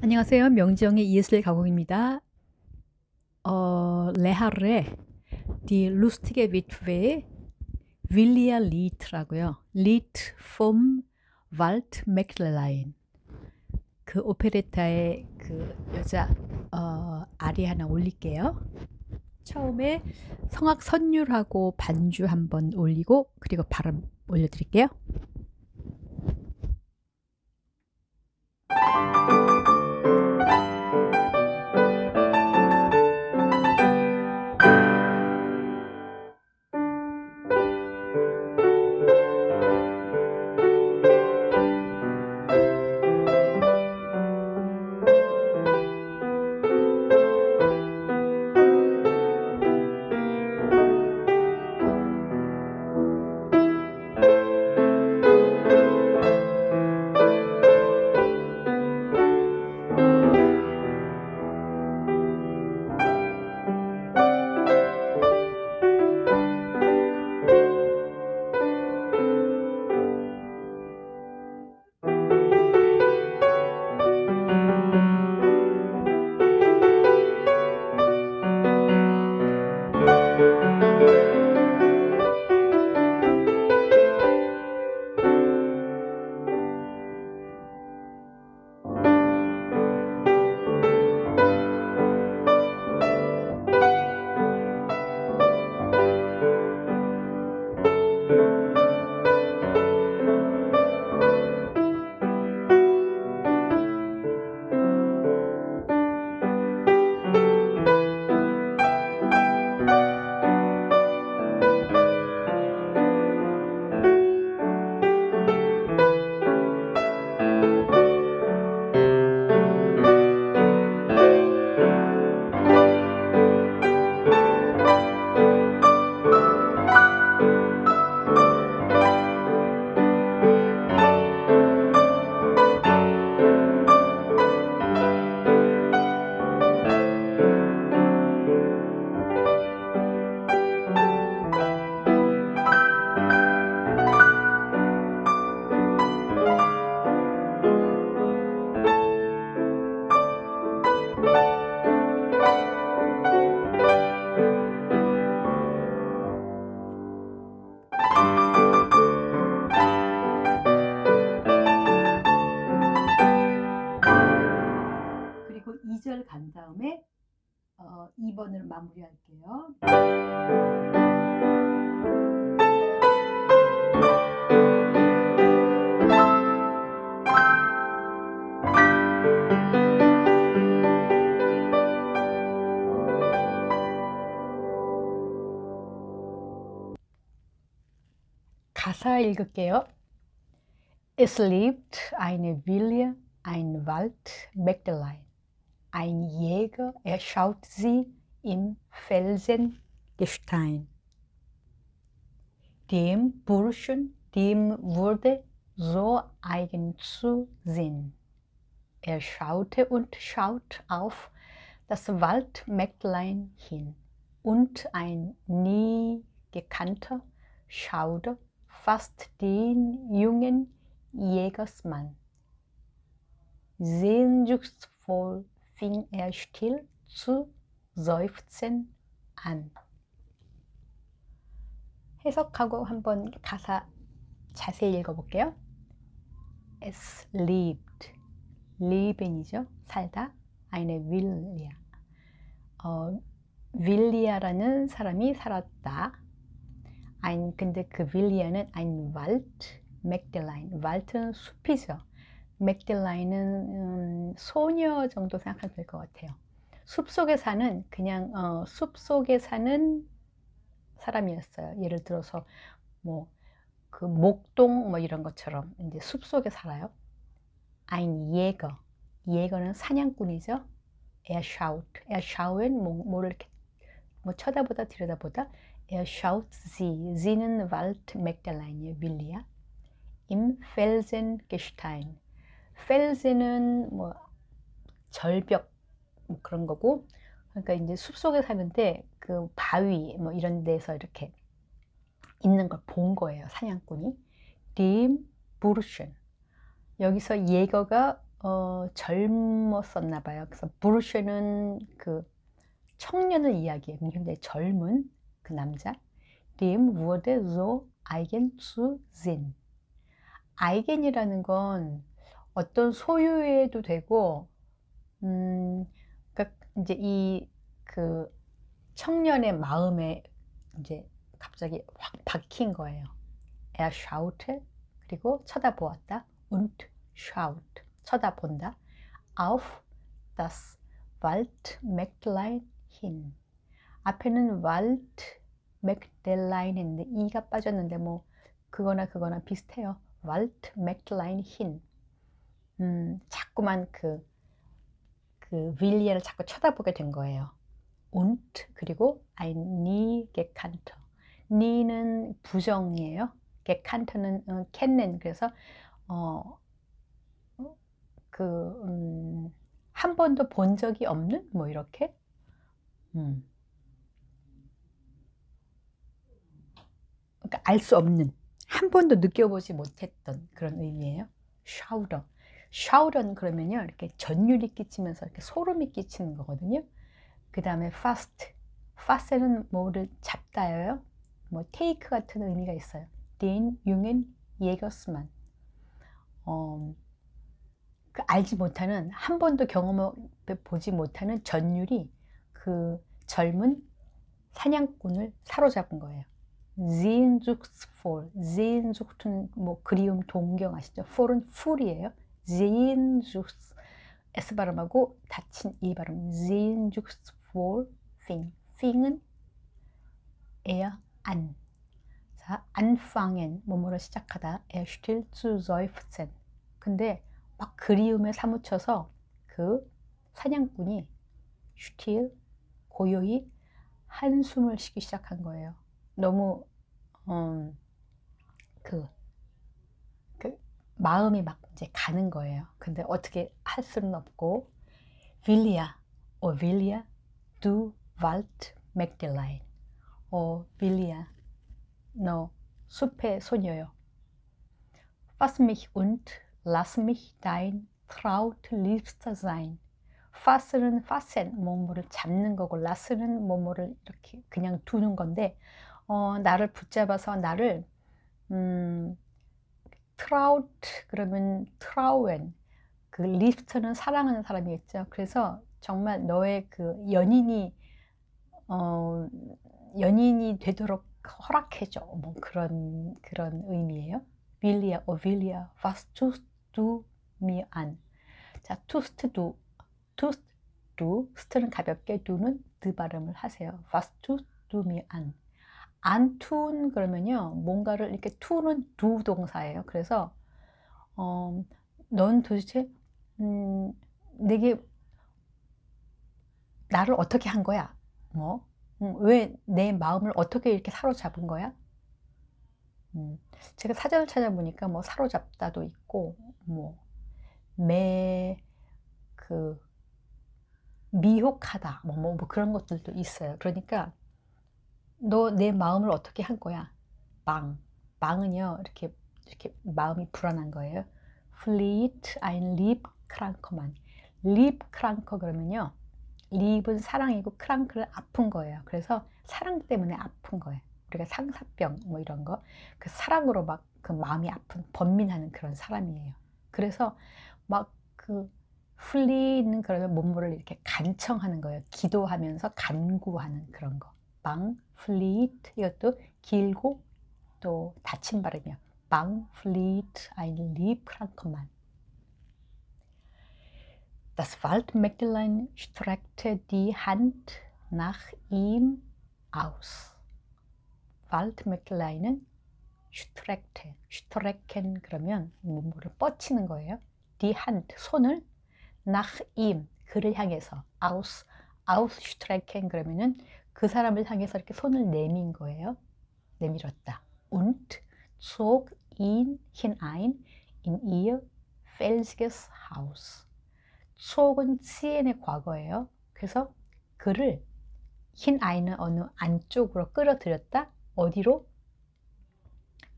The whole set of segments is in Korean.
안녕하세요. 명지영의 ESL 가공입니다 어, 레하르의 d i lustige Witwe v i l l a Lied라고요. Lied vom Wald m ä g d l e i n 그 오페레타의 그 여자 어, 아리 하나 올릴게요. 처음에 성악 선율하고 반주 한번 올리고 그리고 발음 올려드릴게요. 가사 Es lebt eine Wille, ein Waldmägdelein. Ein Jäger erschaut sie im Felsengestein. Dem Burschen, dem wurde so eigen zu Sinn. Er schaute und schaut auf das Waldmägdlein hin, und ein nie gekannter Schauder fast den jungen Jägersmann. Sehnsuchtsvoll fing er still zu seufzen an. 해석하고 한번 가사 자세히 읽어볼게요. Es lebt, leben이죠. 살다. Eine v i l l a 어, 빌리아라는 사람이 살았다. ein, 근데 그 빌리아는 ein Wald, Magdalene. Wald은 숲이죠. 맥딜라인은 음, 소녀 정도 생각하면 될 것 같아요. 숲 속에 사는 그냥 어, 숲 속에 사는 사람이었어요. 예를 들어서 뭐 그 목동 뭐 이런 것처럼 이제 숲 속에 살아요. ein Jäger. 예거는 사냥꾼이죠. Er schaut. Er schauen 뭐를 이렇게 뭐 쳐다보다 들여다보다 Er schaut sie, sinnen Wald Mägdeleine, v i l l a im Felsengestein. Felsen은 뭐 절벽 뭐 그런 거고, 그러니까 이제 숲 속에 사는데 그 바위 뭐 이런 데서 이렇게 있는 걸 본 거예요 사냥꾼이. dim burschen 여기서 예거가 어, 젊었었나 봐요. 그래서 부르쉐은그 청년을 이야기해. 근데 젊은 그 남자. Dem wurde so eigen zu s e h n eigen이라는 건 어떤 소유에도 되고, 음, 그러니까 이제 이 그 청년의 마음에 이제 갑자기 확 박힌 거예요. Er schaute 그리고 쳐다보았다. und schaut 쳐다본다. auf das Waldmäcklein h 앞에는 Walt 맥델라인인데 이가 빠졌는데 뭐 그거나 그거나 비슷해요. Walt 맥델라인 hin. 음, 자꾸만 그, 그 윌리아를 자꾸 쳐다보게 된 거예요. u 트 그리고 ein nie g e k a n n e r 는 부정이에요. g e 터는 음, k e 그래서 어, 어, 그, 음, 한 번도 본 적이 없는? 뭐, 이렇게. 음. 그러니까 알 수 없는 한 번도 느껴보지 못했던 그런 의미예요. 샤우러. 샤우러는 그러면요 이렇게 전율이 끼치면서 이렇게 소름이 끼치는 거거든요. 그 다음에 fast. fast는 뭐를 잡다예요. 뭐 take 같은 의미가 있어요. den jungen Jägersman. 어, 그 알지 못하는 한 번도 경험해 보지 못하는 전율이 그 젊은 사냥꾼을 사로잡은 거예요. Sehnsuchtsvoll. Sehnsucht은 뭐 그리움, 동경 아시죠? Voll은 full이에요. Sehnsuchts. S 발음하고 닫힌 이 발음. Sehnsuchtsvoll thing. thing은 er an. 자, anfangen. 뭐뭐를 시작하다. er still zu seufzen. 근데 막 그리움에 사무쳐서 그 사냥꾼이 still 고요히 한숨을 쉬기 시작한 거예요. 너무 음, 그, 그 마음이 막 이제 가는 거예요. 근데 어떻게 할 수는 없고 Vilja og Vilja du Wald Magdalene og Vilja 너 숲의 소녀요. Fass mich und lass mich dein traut Liebster sein. 파스는 파센 몸무를 잡는 거고 라스는 몸무를 이렇게 그냥 두는 건데 어, 나를 붙잡아서 나를 음, 트라우트 그러면 트라우엔 그 리프트는 사랑하는 사람이겠죠. 그래서 정말 너의 그 연인이 어, 연인이 되도록 허락해줘. 뭐 그런 그런 의미예요. 빌리아 오빌리아 파스투스 두 미안. 자, 투스트 두 투스 두 스트는 가볍게 두는 드 발음을 하세요. 파스투 두미 안. 안 투운 그러면요 뭔가를 이렇게 투는 두 동사예요. 그래서 어, 넌 도대체 음, 내게 나를 어떻게 한 거야? 뭐 음, 왜내 마음을 어떻게 이렇게 사로잡은 거야? 음, 제가 사전을 찾아보니까 뭐 사로잡다도 있고 뭐매그 미혹하다 뭐뭐 뭐, 뭐, 그런 것들도 있어요 그러니까 너 내 마음을 어떻게 한 거야 망 망은요 이렇게 이렇게 마음이 불안한 거예요 fleet ein lieb kranker만 lieb kranker 그러면요 lieb은 사랑이고 kranker는 아픈 거예요 그래서 사랑 때문에 아픈 거예요 우리가 상사병 뭐 이런 거그 사랑으로 막 그 마음이 아픈 번민하는 그런 사람이에요 그래서 막그 풀리는 그러면 몸부를 이렇게 간청하는 거예요. 기도하면서 간구하는 그런 거. 망, 플리트 이것도 길고 또 닫힌 발음이야. 망, 플리트, ein Liebkrankenmann. Das Waldmägdelein streckte die Hand nach ihm aus. Waldmägdeleinen streckte, strecken 그러면 몸부를 뻗치는 거예요. die Hand, 손을 n 임 그를 향해서 아 u s a u s s t r e c 그러면은 그 사람을 향해서 이렇게 손을 내민 거예요. 내밀었다. und zog ihn hinein in ihr felsiges Haus. zog은 zien의 과거예요. 그래서 그를 hinein은 어느 안쪽으로 끌어들였다. 어디로?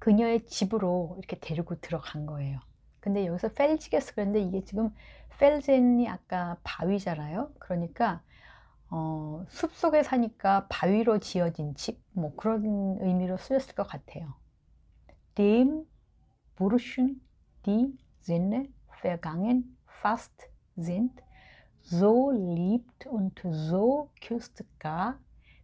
그녀의 집으로 이렇게 데리고 들어간 거예요. 근데 여기서 펠지겠어 그런데 이게 지금 펠젠이 아까 바위잖아요. 그러니까 어, 숲속에 사니까 바위로 지어진 집, 뭐 그런 의미로 쓰였을 것 같아요. Dem Burschen, die Sinne vergangen fast sind, so liebt und so küsst gar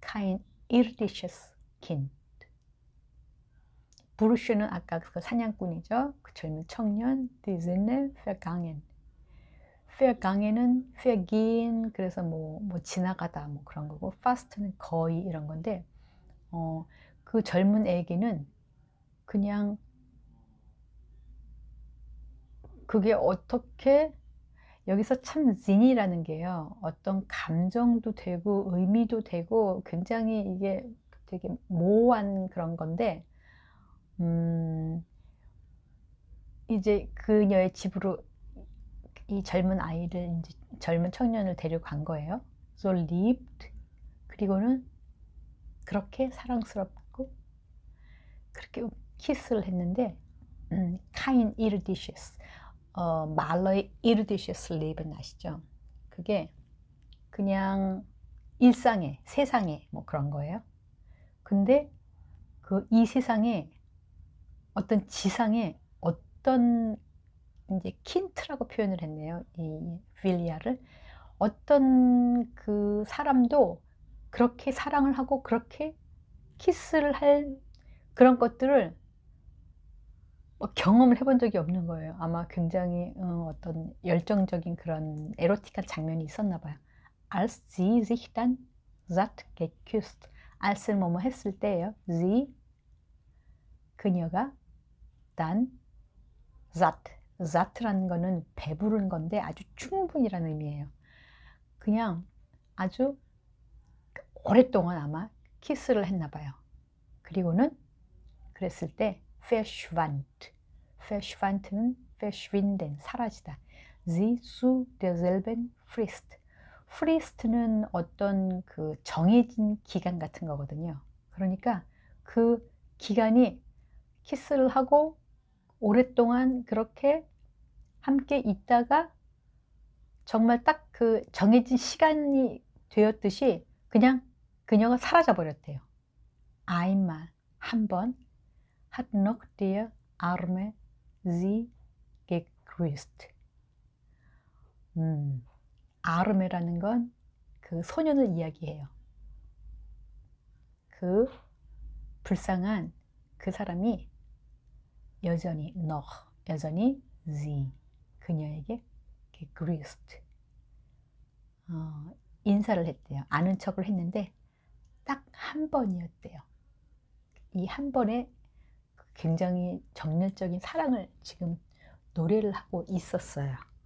kein irdisches Kind. 부르슈는 아까 그 사냥꾼이죠. 그 젊은 청년, 디즈네, 페강엔. 페강엔은 페긴, 그래서 뭐, 뭐 지나가다 뭐 그런 거고, 파스트는 거의 이런 건데, 어, 그 젊은 애기는 그냥 그게 어떻게 여기서 참 진이라는 게요. 어떤 감정도 되고 의미도 되고 굉장히 이게 되게 모호한 그런 건데 음, 이제 그녀의 집으로 이 젊은 아이를 이제 젊은 청년을 데려간 거예요. So lived. 그리고는 그렇게 사랑스럽고 그렇게 키스를 했는데 음, kind iridescent. 어, 말러의 iridescent live는 아시죠? 그게 그냥 일상에 세상에 뭐 그런 거예요. 근데 그 이 세상에 어떤 지상에 어떤 이제 킨트라고 표현을 했네요. 이 빌리아를 어떤 그 사람도 그렇게 사랑을 하고 그렇게 키스를 할 그런 것들을 뭐 경험을 해본 적이 없는 거예요. 아마 굉장히 어, 떤 열정적인 그런 에로틱한 장면이 있었나 봐요. Als sie sich dann satt geküsst. a l s 뭐뭐 했을 때예요. Sie 그녀가 단, 자트. 자트라는 거는 배부른 건데 아주 충분이라는 의미예요. 그냥 아주 오랫동안 아마 키스를 했나 봐요. 그리고는 그랬을 때 verschwand. verschwand는 verschwinden 사라지다. sie zu derselben Frist. Frist는 어떤 그 정해진 기간 같은 거거든요. 그러니까 그 기간이 키스를 하고 오랫동안 그렇게 함께 있다가 정말 딱 그 정해진 시간이 되었듯이 그냥 그녀가 사라져 버렸대요. 아이 n 한번 hat noch dir Arme sie gegrüßt. 음, 아르메라는 건 그 소년을 이야기해요. 그 불쌍한 그 사람이 여전히 너 여전히 s i 그녀에게 grüßt, 어, 인사를 했대요. 아는 척을 했는데 딱 한 번이었대요. 이 한 번에 굉장히 정열적인 사랑을 지금 노래를 하고 있었어요.